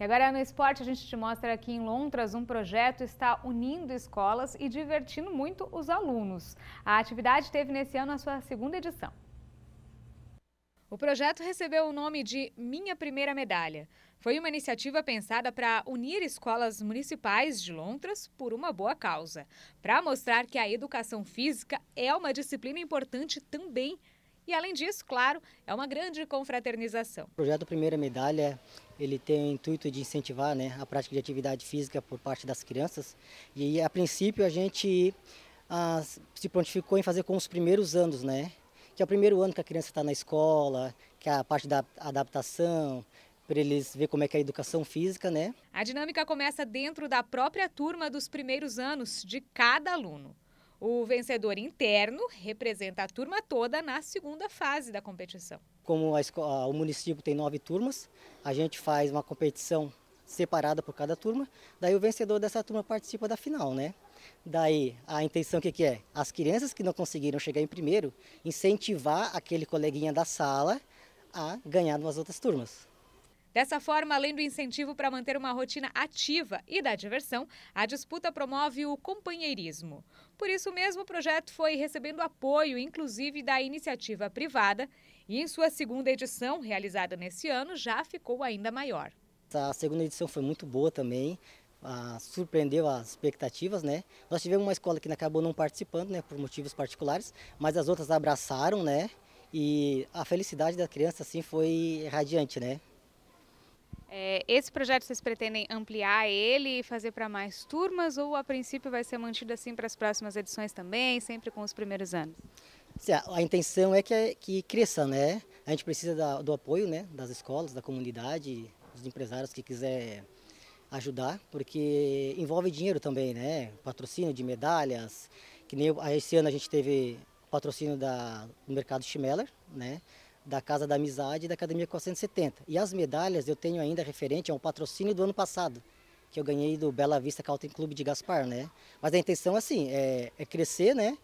E agora no esporte a gente te mostra aqui em Londras um projeto está unindo escolas e divertindo muito os alunos. A atividade teve nesse ano a sua segunda edição. O projeto recebeu o nome de Minha Primeira Medalha. Foi uma iniciativa pensada para unir escolas municipais de Londres por uma boa causa, para mostrar que a educação física é uma disciplina importante também e além disso, claro, é uma grande confraternização. O projeto Primeira Medalha ele tem o intuito de incentivar né, a prática de atividade física por parte das crianças. E a princípio a gente ah, se prontificou em fazer com os primeiros anos, né? Que é o primeiro ano que a criança está na escola, que é a parte da adaptação, para eles ver como é que é a educação física, né? A dinâmica começa dentro da própria turma dos primeiros anos de cada aluno. O vencedor interno representa a turma toda na segunda fase da competição. Como a escola, o município tem nove turmas, a gente faz uma competição separada por cada turma, daí o vencedor dessa turma participa da final, né? Daí a intenção que, que é? As crianças que não conseguiram chegar em primeiro, incentivar aquele coleguinha da sala a ganhar nas outras turmas. Dessa forma, além do incentivo para manter uma rotina ativa e da diversão, a disputa promove o companheirismo. Por isso mesmo, o projeto foi recebendo apoio, inclusive da iniciativa privada, e em sua segunda edição, realizada nesse ano, já ficou ainda maior. A segunda edição foi muito boa também, ah, surpreendeu as expectativas, né? Nós tivemos uma escola que acabou não participando, né, por motivos particulares, mas as outras abraçaram, né? E a felicidade da criança assim foi radiante, né? É, esse projeto vocês pretendem ampliar ele e fazer para mais turmas ou a princípio vai ser mantido assim para as próximas edições também, sempre com os primeiros anos? A intenção é que, é, que cresça, né? A gente precisa da, do apoio né? das escolas, da comunidade, dos empresários que quiser ajudar, porque envolve dinheiro também, né? Patrocínio de medalhas, que nem esse ano a gente teve patrocínio da, do mercado Schmeller, né? da Casa da Amizade e da Academia 470. E as medalhas eu tenho ainda referente a um patrocínio do ano passado, que eu ganhei do Bela Vista Calten Clube de Gaspar, né? Mas a intenção, assim, é, é crescer, né?